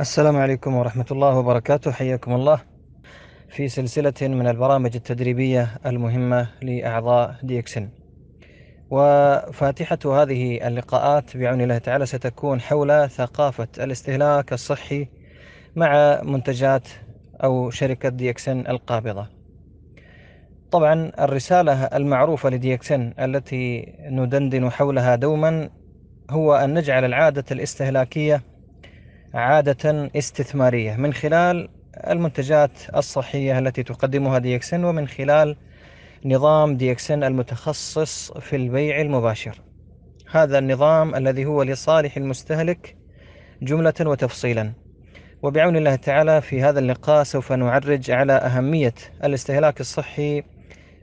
السلام عليكم ورحمة الله وبركاته حياكم الله في سلسلة من البرامج التدريبية المهمة لأعضاء ديكسن وفاتحة هذه اللقاءات بعون الله تعالى ستكون حول ثقافة الاستهلاك الصحي مع منتجات أو شركة ديكسن القابضة طبعا الرسالة المعروفة لديكسن التي ندندن حولها دوما هو أن نجعل العادة الاستهلاكية عادة استثمارية من خلال المنتجات الصحية التي تقدمها ديكسن ومن خلال نظام ديكسن المتخصص في البيع المباشر هذا النظام الذي هو لصالح المستهلك جملة وتفصيلا وبعون الله تعالى في هذا اللقاء سوف نعرج على أهمية الاستهلاك الصحي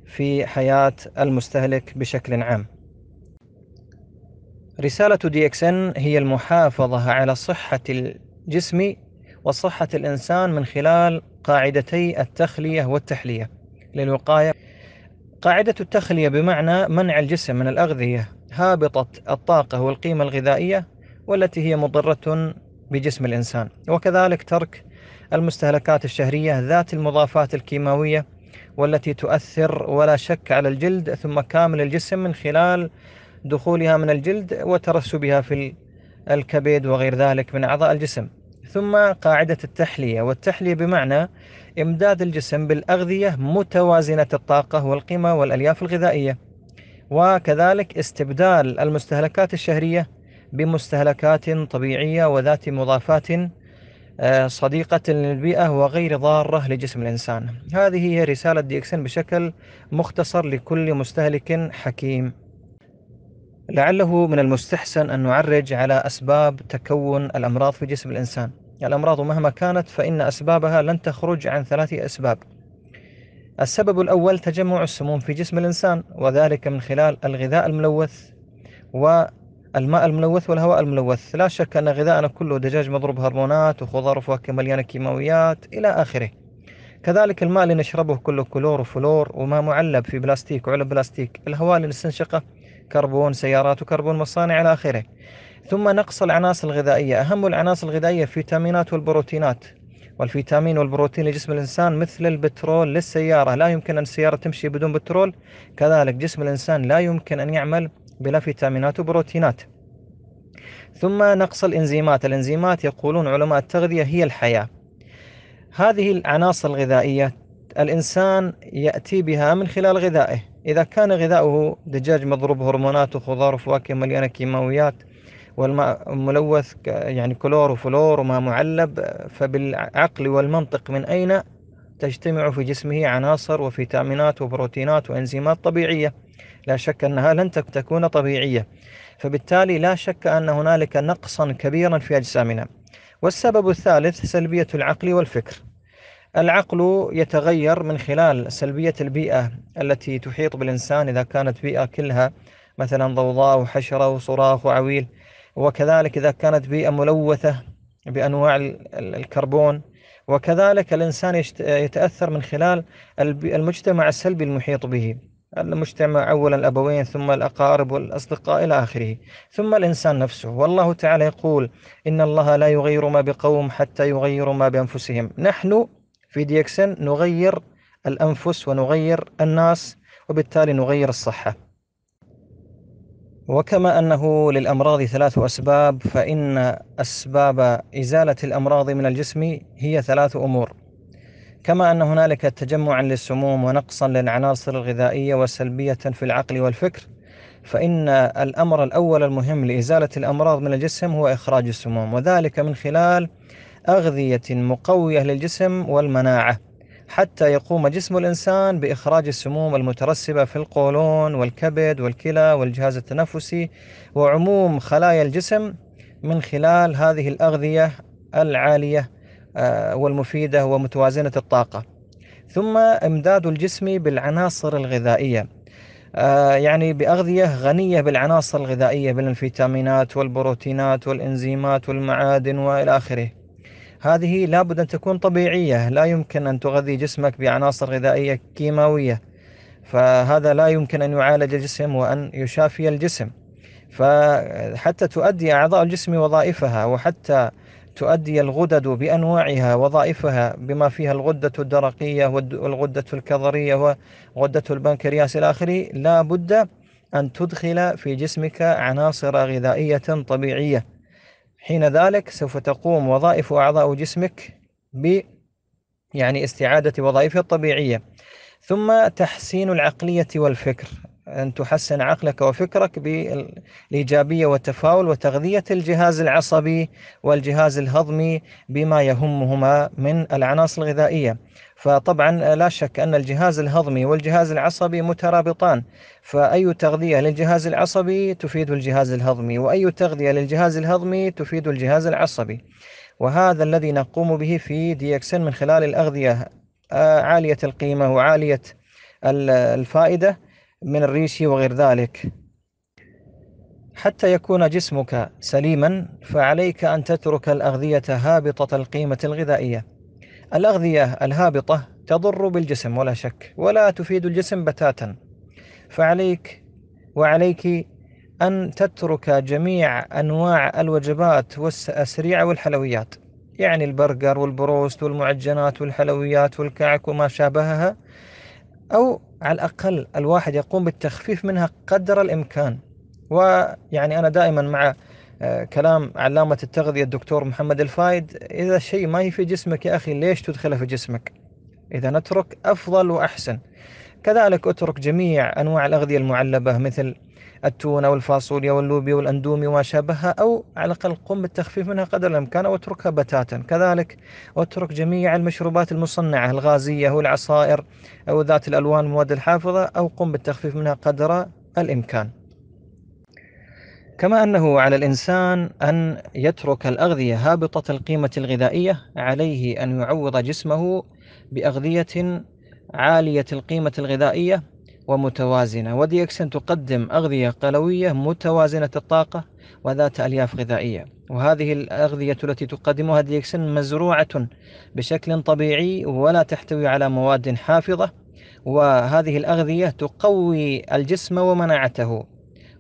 في حياة المستهلك بشكل عام رسالة دي اكس ان هي المحافظة على صحة الجسم وصحة الإنسان من خلال قاعدتي التخلية والتحلية للوقاية قاعدة التخلية بمعنى منع الجسم من الأغذية هابطة الطاقة والقيمة الغذائية والتي هي مضرة بجسم الإنسان وكذلك ترك المستهلكات الشهرية ذات المضافات الكيماوية والتي تؤثر ولا شك على الجلد ثم كامل الجسم من خلال دخولها من الجلد وترسبها في الكبد وغير ذلك من أعضاء الجسم ثم قاعدة التحلية والتحلية بمعنى إمداد الجسم بالأغذية متوازنة الطاقة والقيمة والألياف الغذائية وكذلك استبدال المستهلكات الشهرية بمستهلكات طبيعية وذات مضافات آه، صديقة للبيئة وغير ضارة لجسم الإنسان هذه هي رسالة ديكسن بشكل مختصر لكل مستهلك حكيم لعله من المستحسن أن نعرج على أسباب تكون الأمراض في جسم الإنسان الأمراض مهما كانت فإن أسبابها لن تخرج عن ثلاث أسباب السبب الأول تجمع السموم في جسم الإنسان وذلك من خلال الغذاء الملوث والماء الملوث والهواء الملوث لا شك أن غذاءنا كله دجاج مضروب هرمونات وخضار وفواكه مليانة كيماويات إلى آخره كذلك الماء اللي نشربه كله كلور وفلور وما معلب في بلاستيك وعلب بلاستيك الهواء اللي نستنشقه كربون سيارات وكربون مصانع إلى آخره ثم نقص العناصر الغذائية أهم العناصر الغذائية الفيتامينات والبروتينات والفيتامين والبروتين لجسم الإنسان مثل البترول للسيارة لا يمكن أن السيارة تمشي بدون بترول كذلك جسم الإنسان لا يمكن أن يعمل بلا فيتامينات وبروتينات ثم نقص الإنزيمات الإنزيمات يقولون علماء التغذية هي الحياة هذه العناصر الغذائية الإنسان يأتي بها من خلال غذائه إذا كان غذاؤه دجاج مضروب هرمونات وخضار وفواكه مليانة كيماويات والماء ملوث يعني كلور وفلور وما معلب فبالعقل والمنطق من أين تجتمع في جسمه عناصر وفيتامينات وبروتينات وإنزيمات طبيعية لا شك أنها لن تكون طبيعية فبالتالي لا شك أن هنالك نقصا كبيرا في أجسامنا والسبب الثالث سلبية العقل والفكر العقل يتغير من خلال سلبية البيئة التي تحيط بالإنسان إذا كانت بيئة كلها مثلا ضوضاء وحشرة وصراخ وعويل وكذلك إذا كانت بيئة ملوثة بأنواع الكربون وكذلك الإنسان يتأثر من خلال المجتمع السلبي المحيط به المجتمع أولا الأبوين ثم الأقارب والأصدقاء إلى آخره ثم الإنسان نفسه والله تعالى يقول إن الله لا يغير ما بقوم حتى يغيروا ما بأنفسهم نحن في دي اكسن نغير الأنفس ونغير الناس وبالتالي نغير الصحة وكما أنه للأمراض ثلاث أسباب فإن أسباب إزالة الأمراض من الجسم هي ثلاث أمور كما أن هنالك تجمعا للسموم ونقصا للعناصر الغذائية وسلبية في العقل والفكر فإن الأمر الأول المهم لإزالة الأمراض من الجسم هو إخراج السموم وذلك من خلال أغذية مقوية للجسم والمناعة حتى يقوم جسم الإنسان بإخراج السموم المترسبة في القولون والكبد والكلى والجهاز التنفسي وعموم خلايا الجسم من خلال هذه الأغذية العالية آه، والمفيدة ومتوازنة الطاقة ثم إمداد الجسم بالعناصر الغذائية آه، يعني بأغذية غنية بالعناصر الغذائية بالفيتامينات والبروتينات والإنزيمات والمعادن وإلى آخره هذه لابد أن تكون طبيعية لا يمكن أن تغذي جسمك بعناصر غذائية كيماوية فهذا لا يمكن أن يعالج الجسم وأن يشافي الجسم فحتى تؤدي أعضاء الجسم وظائفها وحتى تؤدي الغدد بأنواعها وظائفها بما فيها الغدة الدرقية والغدة الكظرية وغدة البنكرياس إلى آخره لا بد أن تدخل في جسمك عناصر غذائية طبيعية حين ذلك سوف تقوم وظائف أعضاء جسمك ب يعني استعادة وظائفها الطبيعية ثم تحسين العقلية والفكر أن تحسن عقلك وفكرك بالإيجابية والتفاؤل وتغذية الجهاز العصبي والجهاز الهضمي بما يهمهما من العناصر الغذائية فطبعا لا شك أن الجهاز الهضمي والجهاز العصبي مترابطان فأي تغذية للجهاز العصبي تفيد الجهاز الهضمي وأي تغذية للجهاز الهضمي تفيد الجهاز العصبي وهذا الذي نقوم به في دي اكسن من خلال الأغذية آه، عالية القيمة وعالية الفائدة من الريشي وغير ذلك حتى يكون جسمك سليما فعليك أن تترك الأغذية هابطة القيمة الغذائية الأغذية الهابطة تضر بالجسم ولا شك ولا تفيد الجسم بتاتا فعليك وعليك أن تترك جميع أنواع الوجبات السريعة والحلويات يعني البرجر والبروست والمعجنات والحلويات والكعك وما شابهها أو على الأقل الواحد يقوم بالتخفيف منها قدر الإمكان ويعني أنا دائما مع آه، كلام علامة التغذية الدكتور محمد الفايد إذا شيء ما في جسمك يا أخي ليش تدخله في جسمك إذا اترك أفضل وأحسن كذلك اترك جميع أنواع الأغذية المعلبة مثل التونة والفاصوليا واللوبيا والأندومي وما شابهها أو على الأقل قم بالتخفيف منها قدر الإمكان أو اتركها بتاتا كذلك اترك جميع المشروبات المصنعة الغازية والعصائر أو ذات الألوان المواد الحافظة أو قم بالتخفيف منها قدر الإمكان كما أنه على الإنسان أن يترك الأغذية هابطة القيمة الغذائية عليه أن يعوض جسمه بأغذية عالية القيمة الغذائية ومتوازنة وديكسن تقدم أغذية قلوية متوازنة الطاقة وذات ألياف غذائية وهذه الأغذية التي تقدمها ديكسن مزروعة بشكل طبيعي ولا تحتوي على مواد حافظة وهذه الأغذية تقوي الجسم ومناعته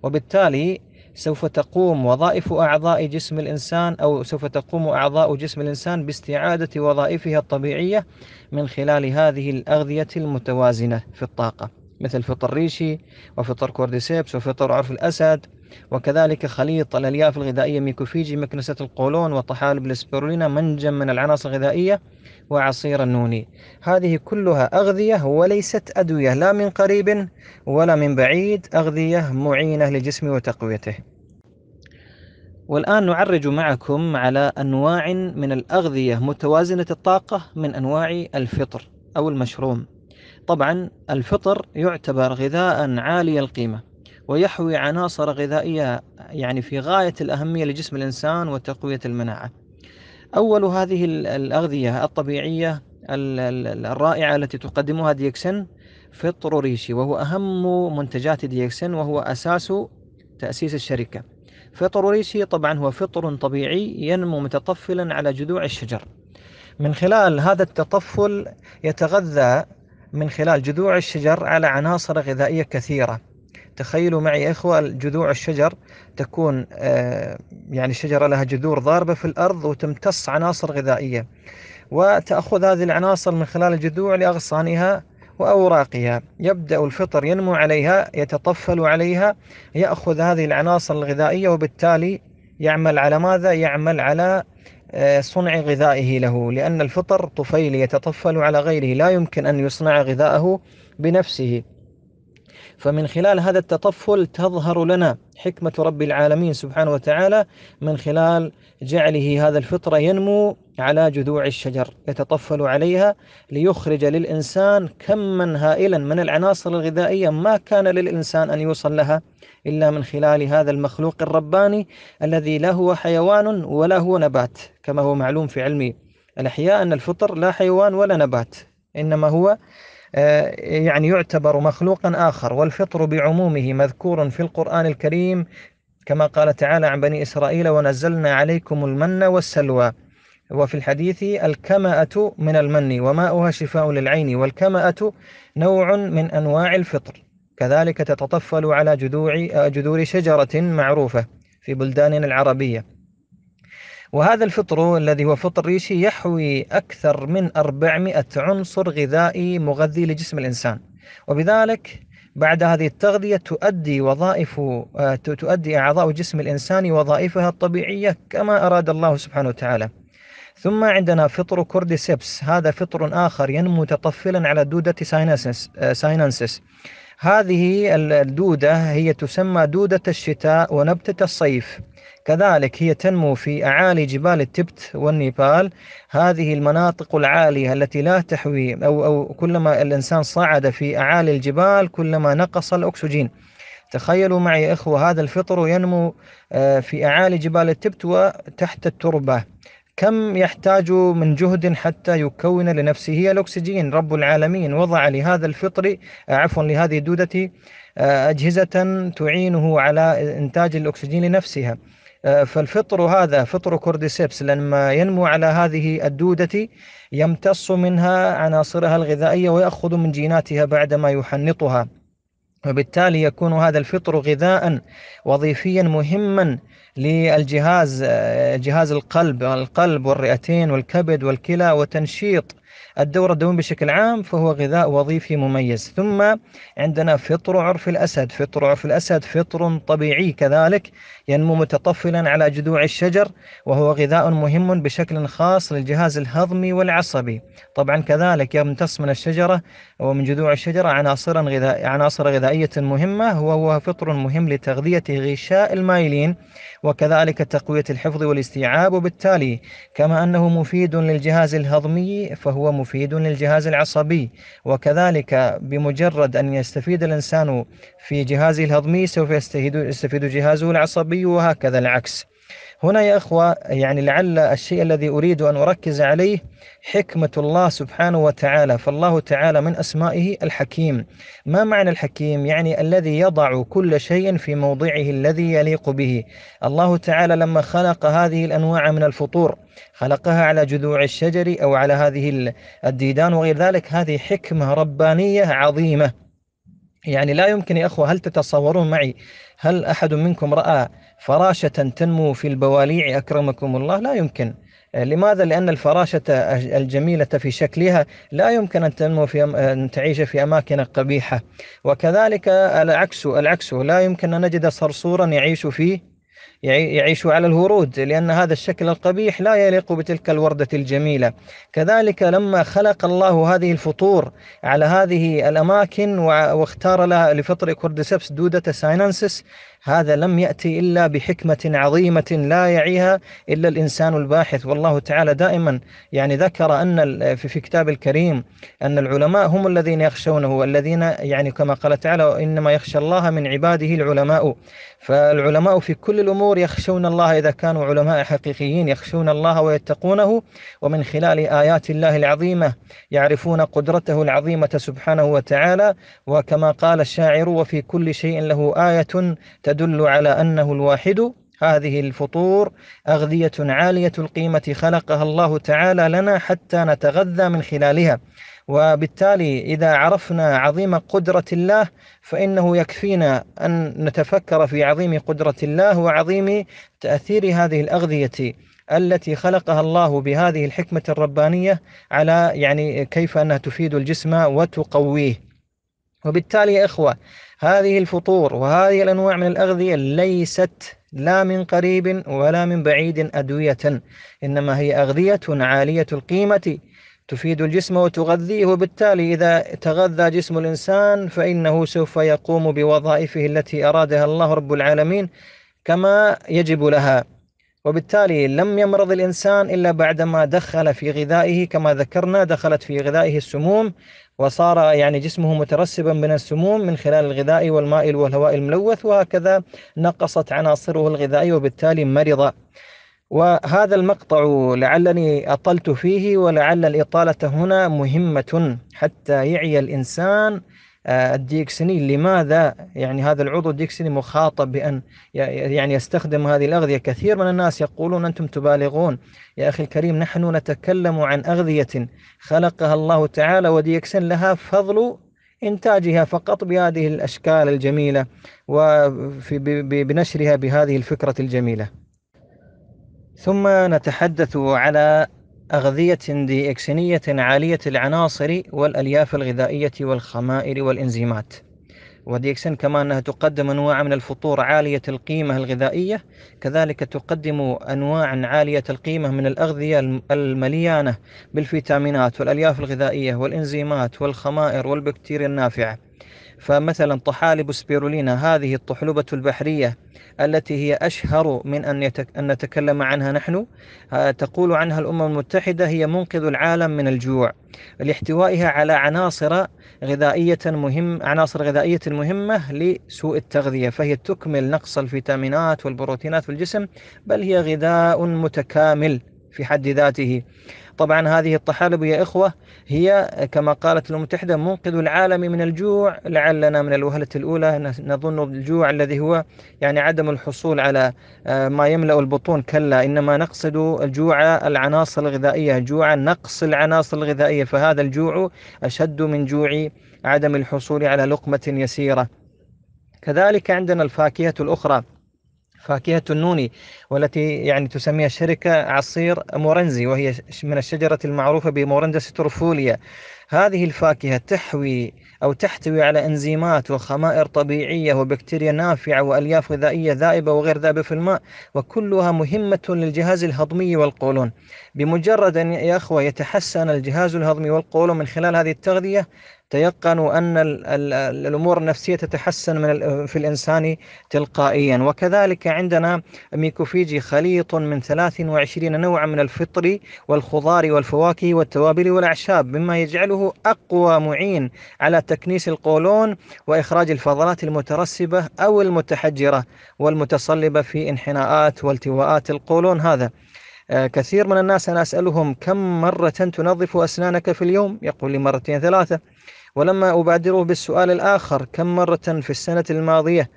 وبالتالي سوف تقوم وظائف أعضاء جسم الإنسان أو سوف تقوم أعضاء جسم الإنسان باستعادة وظائفها الطبيعية من خلال هذه الأغذية المتوازنة في الطاقة مثل فطر ريشي وفطر كورديسيبس وفطر عرف الأسد وكذلك خليط الألياف الغذائية ميكوفيجي مكنسة القولون وطحالب السبيرولينا منجم من العناصر الغذائية وعصير النوني هذه كلها أغذية وليست أدوية لا من قريب ولا من بعيد أغذية معينة لجسمه وتقويته والآن نعرج معكم على أنواع من الأغذية متوازنة الطاقة من أنواع الفطر أو المشروم طبعا الفطر يعتبر غذاء عالي القيمة ويحوي عناصر غذائية يعني في غاية الأهمية لجسم الإنسان وتقوية المناعة أول هذه الأغذية الطبيعية الرائعة التي تقدمها ديكسن فطر ريشي وهو أهم منتجات ديكسن وهو أساس تأسيس الشركة فطر ريشي طبعا هو فطر طبيعي ينمو متطفلا على جذوع الشجر من خلال هذا التطفل يتغذى من خلال جذوع الشجر على عناصر غذائية كثيرة تخيلوا معي يا إخوة جذوع الشجر تكون آه، يعني الشجرة لها جذور ضاربة في الأرض وتمتص عناصر غذائية وتأخذ هذه العناصر من خلال الجذوع لأغصانها وأوراقها يبدأ الفطر ينمو عليها يتطفل عليها يأخذ هذه العناصر الغذائية وبالتالي يعمل على ماذا؟ يعمل على آه، صنع غذائه له لأن الفطر طفيلي يتطفل على غيره لا يمكن أن يصنع غذاءه بنفسه فمن خلال هذا التطفل تظهر لنا حكمة رب العالمين سبحانه وتعالى من خلال جعله هذا الفطرة ينمو على جذوع الشجر يتطفل عليها ليخرج للإنسان كما هائلا من العناصر الغذائية ما كان للإنسان أن يوصل لها إلا من خلال هذا المخلوق الرباني الذي لا هو حيوان ولا هو نبات كما هو معلوم في علم الأحياء أن الفطر لا حيوان ولا نبات إنما هو آه، يعني يعتبر مخلوقا آخر والفطر بعمومه مذكور في القرآن الكريم كما قال تعالى عن بني إسرائيل ونزلنا عليكم المن والسلوى وفي الحديث الكمأة من المن وماؤها شفاء للعين والكمأة نوع من أنواع الفطر كذلك تتطفل على جذوع آه، جذور شجرة معروفة في بلداننا العربية وهذا الفطر الذي هو فطر ريشي يحوي أكثر من 400 عنصر غذائي مغذي لجسم الإنسان وبذلك بعد هذه التغذية تؤدي وظائف آه، تؤدي أعضاء جسم الإنسان وظائفها الطبيعية كما أراد الله سبحانه وتعالى ثم عندنا فطر كورديسيبس هذا فطر آخر ينمو تطفلا على دودة ساينانسس, آه، ساينانسس. هذه الدودة هي تسمى دودة الشتاء ونبتة الصيف كذلك هي تنمو في أعالي جبال التبت والنيبال هذه المناطق العالية التي لا تحوي أو, أو كلما الإنسان صعد في أعالي الجبال كلما نقص الأكسجين تخيلوا معي يا إخوة هذا الفطر ينمو آه، في أعالي جبال التبت وتحت التربة كم يحتاج من جهد حتى يكون لنفسه الأكسجين رب العالمين وضع لهذا الفطر آه، عفوا لهذه الدودة آه، أجهزة تعينه على إنتاج الأكسجين لنفسها فالفطر هذا فطر كورديسيبس لما ينمو على هذه الدودة يمتص منها عناصرها الغذائية ويأخذ من جيناتها بعدما يحنطها وبالتالي يكون هذا الفطر غذاء وظيفيا مهما للجهاز جهاز القلب القلب والرئتين والكبد والكلى وتنشيط الدورة الدموية بشكل عام فهو غذاء وظيفي مميز ثم عندنا فطر عرف الأسد فطر عرف الأسد فطر طبيعي كذلك ينمو متطفلا على جذوع الشجر وهو غذاء مهم بشكل خاص للجهاز الهضمي والعصبي طبعا كذلك يمتص من الشجرة ومن جذوع الشجرة عناصر غذاء عناصر غذائية مهمة وهو فطر مهم لتغذية غشاء المايلين وكذلك تقوية الحفظ والاستيعاب وبالتالي كما أنه مفيد للجهاز الهضمي فهو هو مفيد للجهاز العصبي وكذلك بمجرد أن يستفيد الإنسان في جهازه الهضمي سوف يستفيد جهازه العصبي وهكذا العكس هنا يا إخوة يعني لعل الشيء الذي أريد أن أركز عليه حكمة الله سبحانه وتعالى فالله تعالى من أسمائه الحكيم ما معنى الحكيم؟ يعني الذي يضع كل شيء في موضعه الذي يليق به الله تعالى لما خلق هذه الأنواع من الفطور خلقها على جذوع الشجر أو على هذه الديدان وغير ذلك هذه حكمة ربانية عظيمة يعني لا يمكن يا أخوة هل تتصورون معي هل أحد منكم رأى فراشة تنمو في البواليع أكرمكم الله لا يمكن آه، لماذا؟ لأن الفراشة الجميلة في شكلها لا يمكن أن تنمو في آه، أن تعيش في أماكن قبيحة وكذلك العكس العكس لا يمكن أن نجد صرصورا يعيش في يعيشوا على الورود لأن هذا الشكل القبيح لا يليق بتلك الوردة الجميلة كذلك لما خلق الله هذه الفطور على هذه الأماكن واختار لها لفطر كورديسبس دودة ساينانسس هذا لم يأتي إلا بحكمة عظيمة لا يعيها إلا الإنسان الباحث والله تعالى دائما يعني ذكر أن في كتاب الكريم أن العلماء هم الذين يخشونه والذين يعني كما قال تعالى إنما يخشى الله من عباده العلماء فالعلماء في كل الأمور يخشون الله إذا كانوا علماء حقيقيين يخشون الله ويتقونه ومن خلال آيات الله العظيمة يعرفون قدرته العظيمة سبحانه وتعالى وكما قال الشاعر وفي كل شيء له آية تدل على أنه الواحد هذه الفطور أغذية عالية القيمة خلقها الله تعالى لنا حتى نتغذى من خلالها وبالتالي إذا عرفنا عظيم قدرة الله فإنه يكفينا أن نتفكر في عظيم قدرة الله وعظيم تأثير هذه الأغذية التي خلقها الله بهذه الحكمة الربانية على يعني كيف أنها تفيد الجسم وتقويه وبالتالي يا إخوة هذه الفطور وهذه الأنواع من الأغذية ليست لا من قريب ولا من بعيد أدوية إنما هي أغذية عالية القيمة تفيد الجسم وتغذيه وبالتالي إذا تغذى جسم الإنسان فإنه سوف يقوم بوظائفه التي أرادها الله رب العالمين كما يجب لها وبالتالي لم يمرض الإنسان إلا بعدما دخل في غذائه كما ذكرنا دخلت في غذائه السموم وصار يعني جسمه مترسبا من السموم من خلال الغذاء والماء والهواء الملوث وهكذا نقصت عناصره الغذائية وبالتالي مرض وهذا المقطع لعلني أطلت فيه ولعل الإطالة هنا مهمة حتى يعي الإنسان آه، الديكسني لماذا يعني هذا العضو الديكسني مخاطب بأن يعني يستخدم هذه الأغذية كثير من الناس يقولون أنتم تبالغون يا أخي الكريم نحن نتكلم عن أغذية خلقها الله تعالى وديكسن لها فضل إنتاجها فقط بهذه الأشكال الجميلة وفي بنشرها بهذه الفكرة الجميلة ثم نتحدث على أغذية إكسينية عالية العناصر والألياف الغذائية والخمائر والإنزيمات وديكسن كما أنها تقدم أنواع من الفطور عالية القيمة الغذائية كذلك تقدم أنواع عالية القيمة من الأغذية المليانة بالفيتامينات والألياف الغذائية والإنزيمات والخمائر والبكتيريا النافعة فمثلا طحالب سبيرولينا هذه الطحلبة البحرية التي هي أشهر من أن, يتك... أن نتكلم عنها نحن آه، تقول عنها الأمم المتحدة هي منقذ العالم من الجوع لاحتوائها على عناصر غذائية مهم عناصر غذائية مهمة لسوء التغذية فهي تكمل نقص الفيتامينات والبروتينات في الجسم بل هي غذاء متكامل في حد ذاته طبعا هذه الطحالب يا إخوة هي كما قالت الأمم المتحدة منقذ العالم من الجوع لعلنا من الوهلة الأولى نظن الجوع الذي هو يعني عدم الحصول على آه، ما يملأ البطون كلا إنما نقصد جوع العناصر الغذائية جوع نقص العناصر الغذائية فهذا الجوع أشد من جوع عدم الحصول على لقمة يسيرة كذلك عندنا الفاكهة الأخرى فاكهة النوني والتي يعني تسميها الشركة عصير مورنزي وهي من الشجرة المعروفة بمورندا ستروفوليا هذه الفاكهة تحوي أو تحتوي على إنزيمات وخمائر طبيعية وبكتيريا نافعة وألياف غذائية ذائبة وغير ذائبة في الماء وكلها مهمة للجهاز الهضمي والقولون بمجرد أن يا أخوة يتحسن الجهاز الهضمي والقولون من خلال هذه التغذية تيقنوا أن الأمور النفسية تتحسن من في الإنسان تلقائيا وكذلك عندنا ميكوفيجي خليط من 23 نوعا من الفطر والخضار والفواكه والتوابل والأعشاب مما يجعله أقوى معين على تكنيس القولون وإخراج الفضلات المترسبة أو المتحجرة والمتصلبة في انحناءات والتواءات القولون هذا آه، كثير من الناس أنا أسألهم كم مرة تنظف أسنانك في اليوم يقول لي مرتين ثلاثة ولما أبادره بالسؤال الآخر كم مرة في السنة الماضية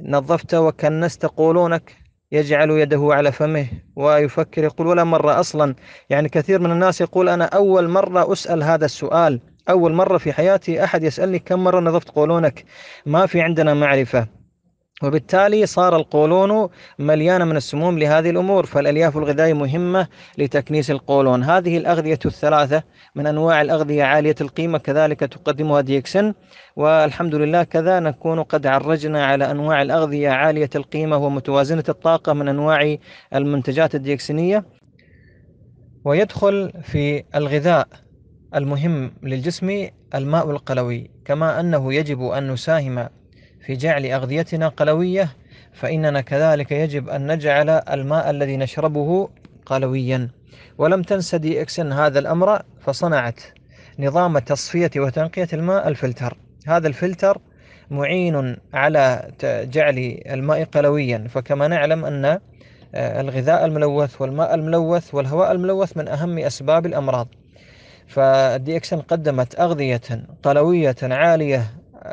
نظفت وكنست قولونك يجعل يده على فمه ويفكر يقول ولا مرة أصلا يعني كثير من الناس يقول أنا أول مرة أسأل هذا السؤال أول مرة في حياتي أحد يسألني كم مرة نظفت قولونك ما في عندنا معرفة وبالتالي صار القولون مليانا من السموم لهذه الأمور فالألياف الغذائية مهمة لتكنيس القولون هذه الأغذية الثلاثة من أنواع الأغذية عالية القيمة كذلك تقدمها ديكسن والحمد لله كذا نكون قد عرجنا على أنواع الأغذية عالية القيمة ومتوازنة الطاقة من أنواع المنتجات الديكسنية ويدخل في الغذاء المهم للجسم الماء القلوي كما أنه يجب أن نساهم في جعل أغذيتنا قلوية فإننا كذلك يجب أن نجعل الماء الذي نشربه قلويا ولم تنس دي إكسن هذا الأمر فصنعت نظام تصفية وتنقية الماء الفلتر هذا الفلتر معين على جعل الماء قلويا فكما نعلم أن آه، الغذاء الملوث والماء الملوث والهواء الملوث من أهم أسباب الأمراض فدي إكسن قدمت أغذية قلوية عالية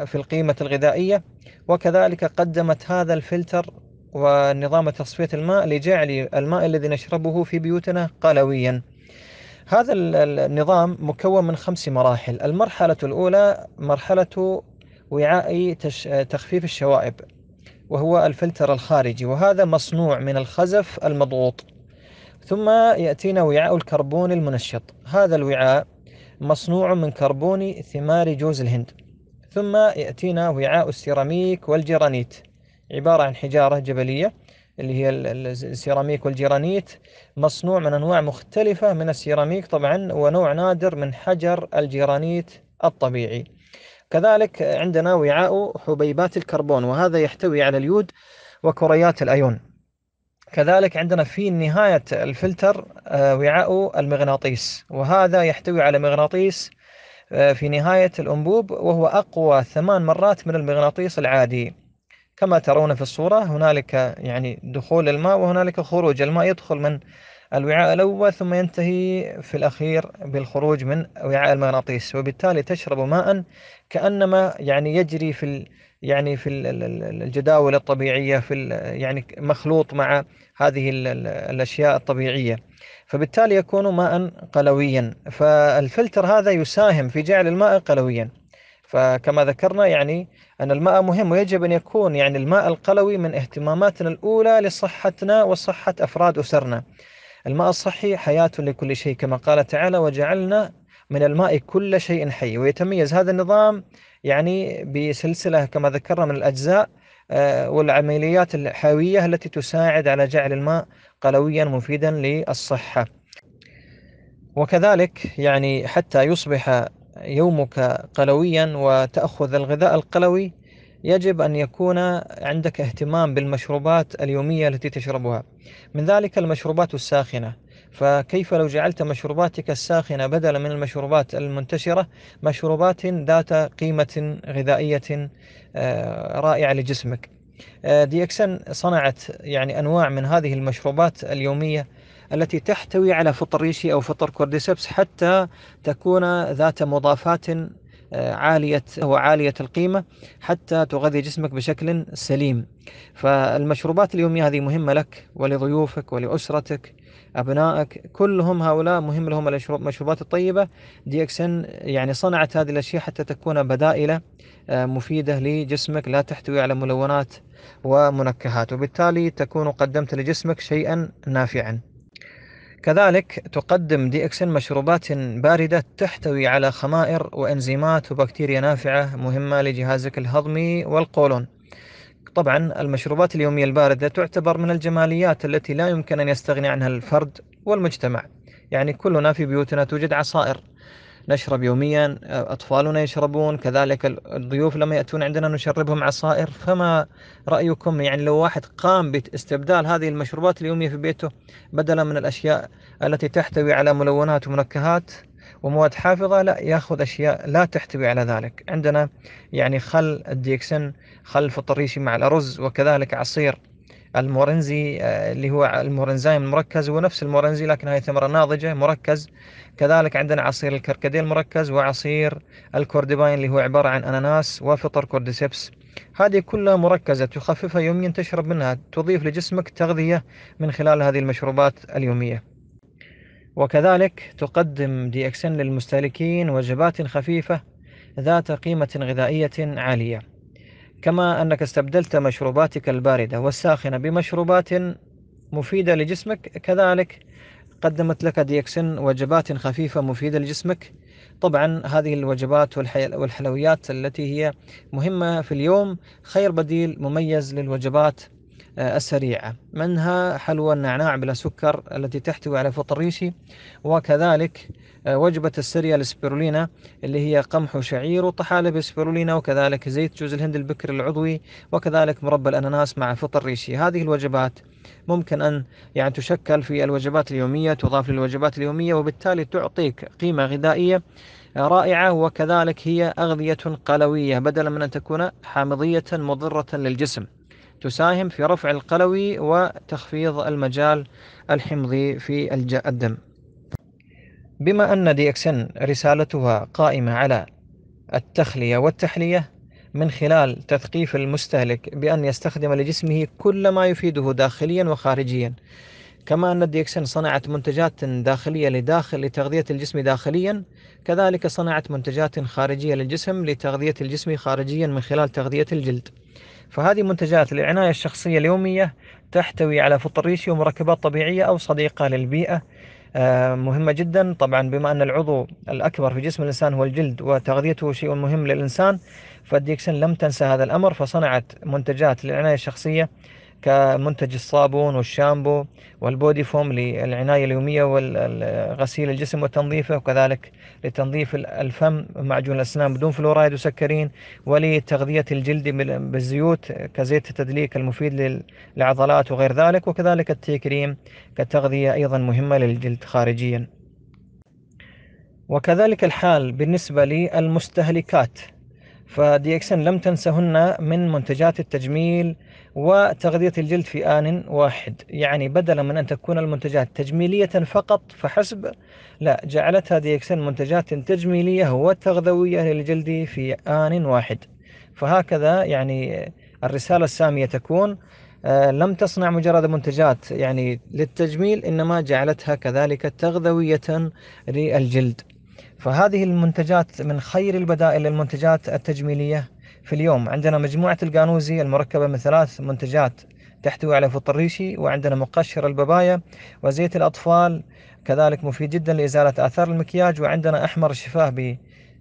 في القيمة الغذائية وكذلك قدمت هذا الفلتر ونظام تصفية الماء لجعل الماء الذي نشربه في بيوتنا قلويا هذا النظام مكون من خمس مراحل المرحلة الأولى مرحلة وعاء تخفيف الشوائب وهو الفلتر الخارجي وهذا مصنوع من الخزف المضغوط ثم يأتينا وعاء الكربون المنشط هذا الوعاء مصنوع من كربون ثمار جوز الهند ثم يأتينا وعاء السيراميك والجرانيت عبارة عن حجارة جبلية اللي هي السيراميك والجرانيت مصنوع من أنواع مختلفة من السيراميك طبعا ونوع نادر من حجر الجرانيت الطبيعي كذلك عندنا وعاء حبيبات الكربون وهذا يحتوي على اليود وكريات الأيون كذلك عندنا في نهاية الفلتر آه، وعاء المغناطيس وهذا يحتوي على مغناطيس آه، في نهاية الأنبوب وهو أقوى ثمان مرات من المغناطيس العادي كما ترون في الصورة هنالك يعني دخول الماء وهنالك خروج الماء يدخل من الوعاء الأول ثم ينتهي في الأخير بالخروج من وعاء المغناطيس وبالتالي تشرب ماء كأنما يعني يجري في يعني في الجداول الطبيعية في يعني مخلوط مع هذه الأشياء الطبيعية فبالتالي يكون ماء قلويا فالفلتر هذا يساهم في جعل الماء قلويا فكما ذكرنا يعني أن الماء مهم ويجب أن يكون يعني الماء القلوي من اهتماماتنا الأولى لصحتنا وصحة أفراد أسرنا الماء الصحي حياة لكل شيء كما قال تعالى وجعلنا من الماء كل شيء حي ويتميز هذا النظام يعني بسلسلة كما ذكرنا من الأجزاء آه، والعمليات الحيوية التي تساعد على جعل الماء قلويا مفيدا للصحة وكذلك يعني حتى يصبح يومك قلويا وتأخذ الغذاء القلوي يجب أن يكون عندك اهتمام بالمشروبات اليومية التي تشربها من ذلك المشروبات الساخنة فكيف لو جعلت مشروباتك الساخنة بدلا من المشروبات المنتشرة مشروبات ذات قيمة غذائية آه، رائعة لجسمك دي آه، اكسن صنعت يعني انواع من هذه المشروبات اليوميه التي تحتوي على فطر ريشي او فطر كورديسبس حتى تكون ذات مضافات آه، عالية وعالية القيمة حتى تغذي جسمك بشكل سليم فالمشروبات اليومية هذه مهمة لك ولضيوفك ولأسرتك أبنائك كلهم هؤلاء مهم لهم المشروبات الطيبة دي اكس ان يعني صنعت هذه الأشياء حتى تكون بدائل آه، مفيدة لجسمك لا تحتوي على ملونات ومنكهات وبالتالي تكون قدمت لجسمك شيئا نافعا كذلك تقدم دي اكسن مشروبات باردة تحتوي على خمائر وانزيمات وبكتيريا نافعة مهمة لجهازك الهضمي والقولون طبعا المشروبات اليومية الباردة تعتبر من الجماليات التي لا يمكن أن يستغني عنها الفرد والمجتمع يعني كلنا في بيوتنا توجد عصائر نشرب يوميا أطفالنا يشربون كذلك الضيوف لما يأتون عندنا نشربهم عصائر فما رأيكم يعني لو واحد قام باستبدال هذه المشروبات اليومية في بيته بدلا من الأشياء التي تحتوي على ملونات ومنكهات ومواد حافظة لا يأخذ أشياء لا تحتوي على ذلك عندنا يعني خل الديكسن خل فطريشي مع الأرز وكذلك عصير المورنزي آه، اللي هو المورنزايم المركز هو نفس المورنزي لكن هاي ثمرة ناضجة مركز كذلك عندنا عصير الكركديه المركز وعصير الكورديباين اللي هو عبارة عن أناناس وفطر كورديسبس هذه كلها مركزة تخففها يوميا تشرب منها تضيف لجسمك تغذية من خلال هذه المشروبات اليومية وكذلك تقدم دي ان للمستهلكين وجبات خفيفة ذات قيمة غذائية عالية كما أنك استبدلت مشروباتك الباردة والساخنة بمشروبات مفيدة لجسمك كذلك قدمت لك ديكسن وجبات خفيفة مفيدة لجسمك طبعا هذه الوجبات والحلويات التي هي مهمة في اليوم خير بديل مميز للوجبات آه، السريعة منها حلوى النعناع بلا سكر التي تحتوي على ريشي وكذلك آه، وجبة السريا السبيرولينا اللي هي قمح وشعير وطحالب سبيرولينا وكذلك زيت جوز الهند البكر العضوي وكذلك مربى الأناناس مع فطر ريشي هذه الوجبات ممكن أن يعني تشكل في الوجبات اليومية تضاف للوجبات اليومية وبالتالي تعطيك قيمة غذائية آه، رائعة وكذلك هي أغذية قلوية بدلا من أن تكون حامضية مضرة للجسم تساهم في رفع القلوي وتخفيض المجال الحمضي في الدم بما أن دي أكسن رسالتها قائمة على التخلية والتحلية من خلال تثقيف المستهلك بأن يستخدم لجسمه كل ما يفيده داخليا وخارجيا كما أن دي اكسن صنعت منتجات داخلية لداخل لتغذية الجسم داخليا كذلك صنعت منتجات خارجية للجسم لتغذية الجسم خارجيا من خلال تغذية الجلد فهذه منتجات العناية الشخصية اليومية تحتوي على فطريشي ومركبات طبيعية أو صديقة للبيئة آه، مهمة جدا طبعا بما أن العضو الأكبر في جسم الإنسان هو الجلد وتغذيته شيء مهم للإنسان فالديكسن لم تنسى هذا الأمر فصنعت منتجات للعناية الشخصية كمنتج الصابون والشامبو والبودي فوم للعناية اليومية وغسيل الجسم وتنظيفه وكذلك لتنظيف الفم معجون الأسنان بدون فلورايد وسكرين ولتغذية الجلد بالزيوت كزيت التدليك المفيد للعضلات وغير ذلك وكذلك التي كريم كتغذية أيضا مهمة للجلد خارجيا وكذلك الحال بالنسبة للمستهلكات فدي اكسن لم تنسهن من منتجات التجميل وتغذية الجلد في آن واحد يعني بدلا من أن تكون المنتجات تجميلية فقط فحسب لا جعلتها دي اكسن منتجات تجميلية وتغذوية للجلد في آن واحد فهكذا يعني الرسالة السامية تكون آه، لم تصنع مجرد منتجات يعني للتجميل إنما جعلتها كذلك تغذوية للجلد فهذه المنتجات من خير البدائل للمنتجات التجميلية في اليوم عندنا مجموعة القانوزي المركبة من ثلاث منتجات تحتوي على فطريشي وعندنا مقشر البابايا وزيت الأطفال كذلك مفيد جدا لإزالة آثار المكياج وعندنا أحمر شفاه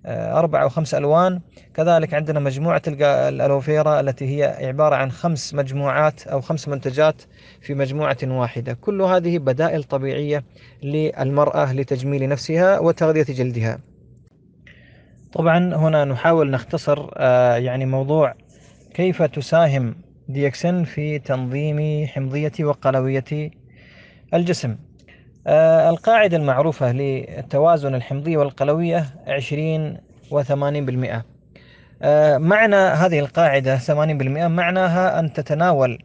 آه، أربع أو خمس ألوان كذلك عندنا مجموعة الألوفيرا التي هي عبارة عن خمس مجموعات أو خمس منتجات في مجموعة واحدة كل هذه بدائل طبيعية للمرأة لتجميل نفسها وتغذية جلدها طبعا هنا نحاول نختصر آه، يعني موضوع كيف تساهم ديكسن في تنظيم حمضية وقلوية الجسم آه، القاعدة المعروفة للتوازن الحمضية والقلوية 20 و80% آه، معنى هذه القاعدة 80% معناها أن تتناول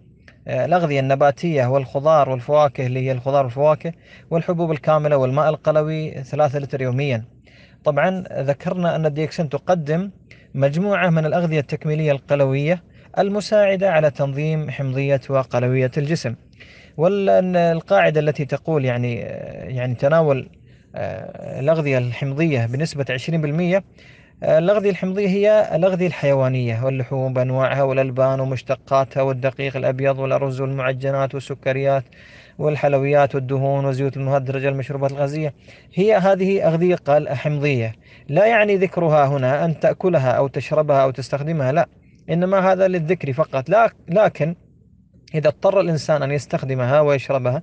آه، الأغذية النباتية والخضار والفواكه اللي هي الخضار والفواكه والحبوب الكاملة والماء القلوي 3 لتر يوميا طبعا ذكرنا أن الديكسن تقدم مجموعة من الأغذية التكميلية القلوية المساعدة على تنظيم حمضية وقلوية الجسم والقاعدة التي تقول يعني يعني تناول آه، الأغذية الحمضية بنسبة 20% آه، الأغذية الحمضية هي الأغذية الحيوانية واللحوم بأنواعها والألبان ومشتقاتها والدقيق الأبيض والأرز والمعجنات والسكريات والحلويات والدهون والزيوت المهدرجة المشروبات الغازية هي هذه أغذية قال حمضية لا يعني ذكرها هنا أن تأكلها أو تشربها أو تستخدمها لا إنما هذا للذكر فقط لكن إذا اضطر الإنسان أن يستخدمها ويشربها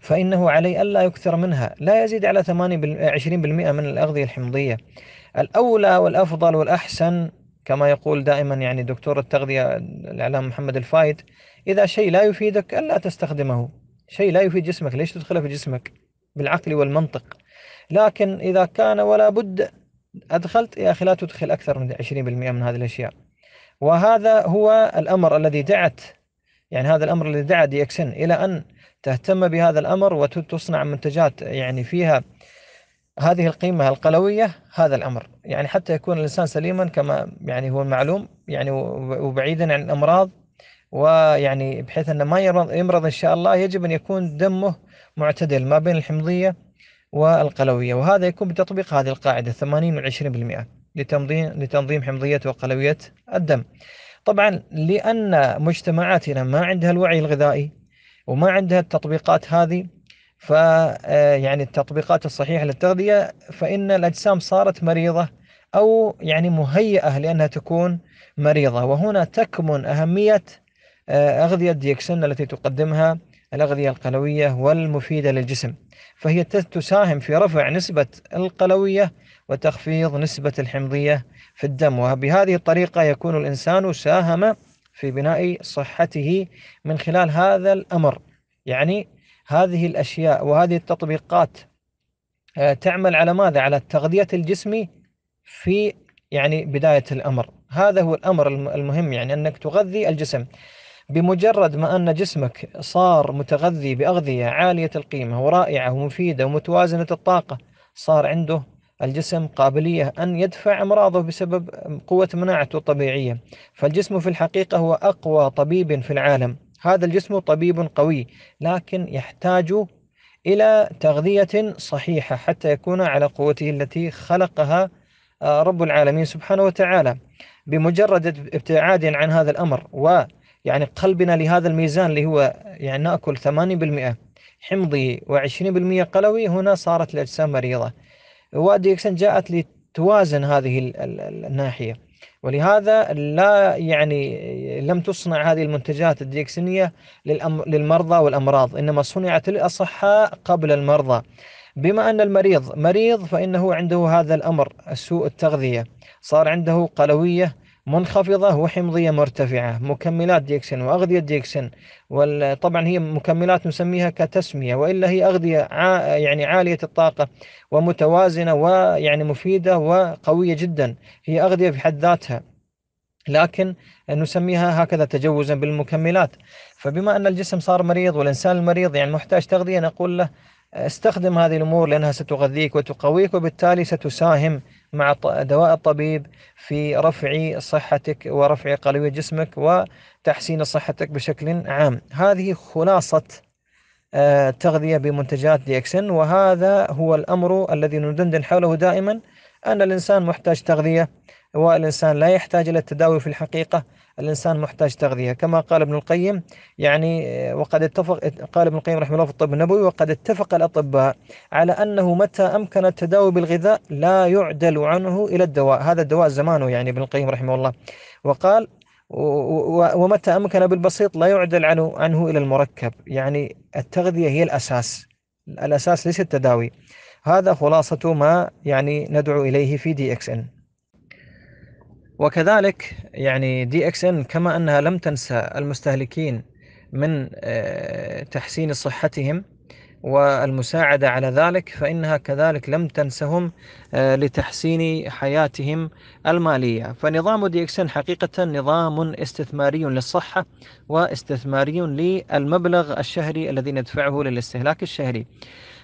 فإنه عليه ألا يكثر منها لا يزيد على 20% من الأغذية الحمضية الأولى والأفضل والأحسن كما يقول دائما يعني دكتور التغذية الإعلام محمد الفايد إذا شيء لا يفيدك ألا تستخدمه شيء لا يفيد جسمك ليش تدخله في جسمك بالعقل والمنطق لكن إذا كان ولا بد أدخلت يا أخي لا تدخل أكثر من 20% من هذه الأشياء وهذا هو الأمر الذي دعت يعني هذا الأمر الذي دعا دي اكسن إلى أن تهتم بهذا الأمر وتصنع منتجات يعني فيها هذه القيمة القلوية هذا الأمر يعني حتى يكون الإنسان سليما كما يعني هو المعلوم يعني وبعيدا عن الأمراض ويعني بحيث أنه ما يمرض إن شاء الله يجب أن يكون دمه معتدل ما بين الحمضية والقلوية وهذا يكون بتطبيق هذه القاعدة 80 و 20% لتنظيم لتنظيم حمضية وقلوية الدم. طبعا لأن مجتمعاتنا ما عندها الوعي الغذائي وما عندها التطبيقات هذه ف آه، يعني التطبيقات الصحيحة للتغذية فإن الأجسام صارت مريضة أو يعني مهيئة لأنها تكون مريضة وهنا تكمن أهمية آه، أغذية ديكسن التي تقدمها الأغذية القلوية والمفيدة للجسم فهي تساهم في رفع نسبة القلوية وتخفيض نسبة الحمضية في الدم وبهذه الطريقة يكون الإنسان ساهم في بناء صحته من خلال هذا الأمر يعني هذه الأشياء وهذه التطبيقات آه، تعمل على ماذا؟ على تغذية الجسم في يعني بداية الأمر هذا هو الأمر المهم يعني أنك تغذي الجسم بمجرد ما أن جسمك صار متغذي بأغذية عالية القيمة ورائعة ومفيدة ومتوازنة الطاقة صار عنده الجسم قابلية أن يدفع أمراضه بسبب قوة مناعته الطبيعية فالجسم في الحقيقة هو أقوى طبيب في العالم هذا الجسم طبيب قوي لكن يحتاج إلى تغذية صحيحة حتى يكون على قوته التي خلقها آه، رب العالمين سبحانه وتعالى بمجرد ابتعاد عن هذا الأمر و يعني قلبنا لهذا الميزان اللي هو يعني ناكل 80% حمضي و20% قلوي هنا صارت الاجسام مريضه وادي اكسن جاءت لتوازن هذه الناحيه ولهذا لا يعني لم تصنع هذه المنتجات الديكسينيه للمرضى والامراض انما صنعت للاصحاء قبل المرضى بما ان المريض مريض فانه عنده هذا الامر سوء التغذيه صار عنده قلويه منخفضة وحمضية مرتفعة مكملات ديكسن وأغذية ديكسن وطبعا هي مكملات نسميها كتسمية وإلا هي أغذية ع... يعني عالية الطاقة ومتوازنة ويعني مفيدة وقوية جدا هي أغذية في حد ذاتها لكن نسميها هكذا تجوزا بالمكملات فبما أن الجسم صار مريض والإنسان المريض يعني محتاج تغذية نقول له استخدم هذه الأمور لأنها ستغذيك وتقويك وبالتالي ستساهم مع دواء الطبيب في رفع صحتك ورفع قلوية جسمك وتحسين صحتك بشكل عام هذه خلاصة آه، تغذية بمنتجات دي اكسن وهذا هو الأمر الذي ندندن حوله دائما أن الإنسان محتاج تغذية والإنسان لا يحتاج إلى التداوي في الحقيقة الإنسان محتاج تغذية كما قال ابن القيم يعني آه، وقد اتفق قال ابن القيم رحمه الله في الطب النبوي وقد اتفق الأطباء على أنه متى أمكن التداوي بالغذاء لا يعدل عنه إلى الدواء هذا الدواء زمانه يعني ابن القيم رحمه الله وقال ومتى أمكن بالبسيط لا يعدل عنه, عنه إلى المركب يعني التغذية هي الأساس الأساس ليس التداوي هذا خلاصة ما يعني ندعو إليه في دي اكس ان وكذلك يعني دي اكس ان كما انها لم تنسى المستهلكين من آه، تحسين صحتهم والمساعدة على ذلك فإنها كذلك لم تنسهم آه، لتحسين حياتهم المالية فنظام دي اكسن حقيقة نظام استثماري للصحة واستثماري للمبلغ الشهري الذي ندفعه للاستهلاك الشهري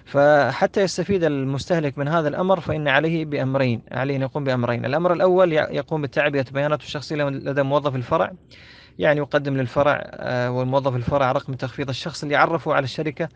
فحتى يستفيد المستهلك من هذا الأمر فإن عليه بأمرين عليه أن يقوم بأمرين الأمر الأول يقوم بتعبئة بياناته الشخصية لدى موظف الفرع يعني يقدم للفرع آه، والموظف الفرع رقم تخفيض الشخص اللي عرفه على الشركة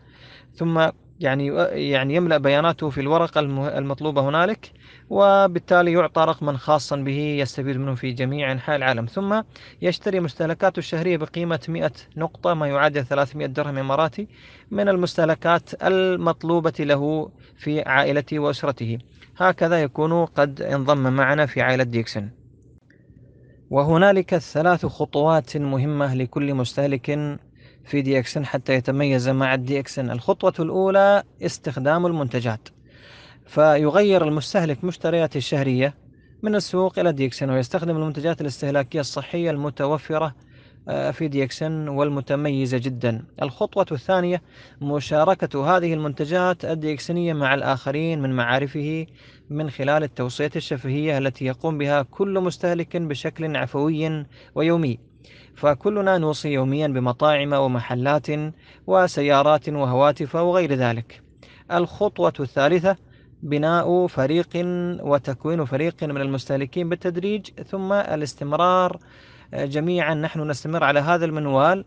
ثم يعني يعني يملأ بياناته في الورقة المطلوبة هنالك وبالتالي يعطى رقما خاصا به يستفيد منه في جميع أنحاء العالم ثم يشتري مستهلكاته الشهرية بقيمة 100 نقطة ما يعادل 300 درهم إماراتي من المستهلكات المطلوبة له في عائلته وأسرته هكذا يكون قد انضم معنا في عائلة ديكسن وهنالك ثلاث خطوات مهمة لكل مستهلك في دي اكسن حتى يتميز مع الدي اكسن الخطوة الأولى استخدام المنتجات فيغير المستهلك مشترياته الشهرية من السوق إلى ديكسن ويستخدم المنتجات الاستهلاكية الصحية المتوفرة آه، في ديكسن والمتميزة جدا الخطوة الثانية مشاركة هذه المنتجات الديكسنية مع الآخرين من معارفه من خلال التوصيات الشفهية التي يقوم بها كل مستهلك بشكل عفوي ويومي فكلنا نوصي يوميا بمطاعم ومحلات وسيارات وهواتف وغير ذلك الخطوة الثالثة بناء فريق وتكوين فريق من المستهلكين بالتدريج ثم الاستمرار آه، جميعا نحن نستمر على هذا المنوال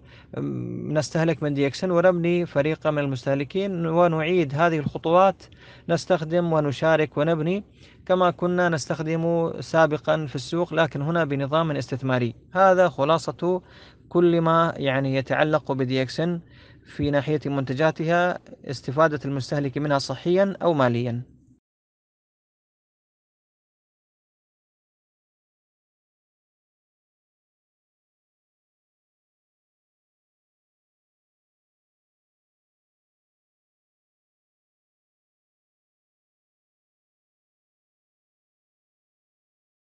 نستهلك من ديكسن ونبني فريق من المستهلكين ونعيد هذه الخطوات نستخدم ونشارك ونبني كما كنا نستخدم سابقا في السوق لكن هنا بنظام استثماري هذا خلاصة كل ما يعني يتعلق بديكسن في ناحية منتجاتها استفادة المستهلك منها صحيا أو ماليا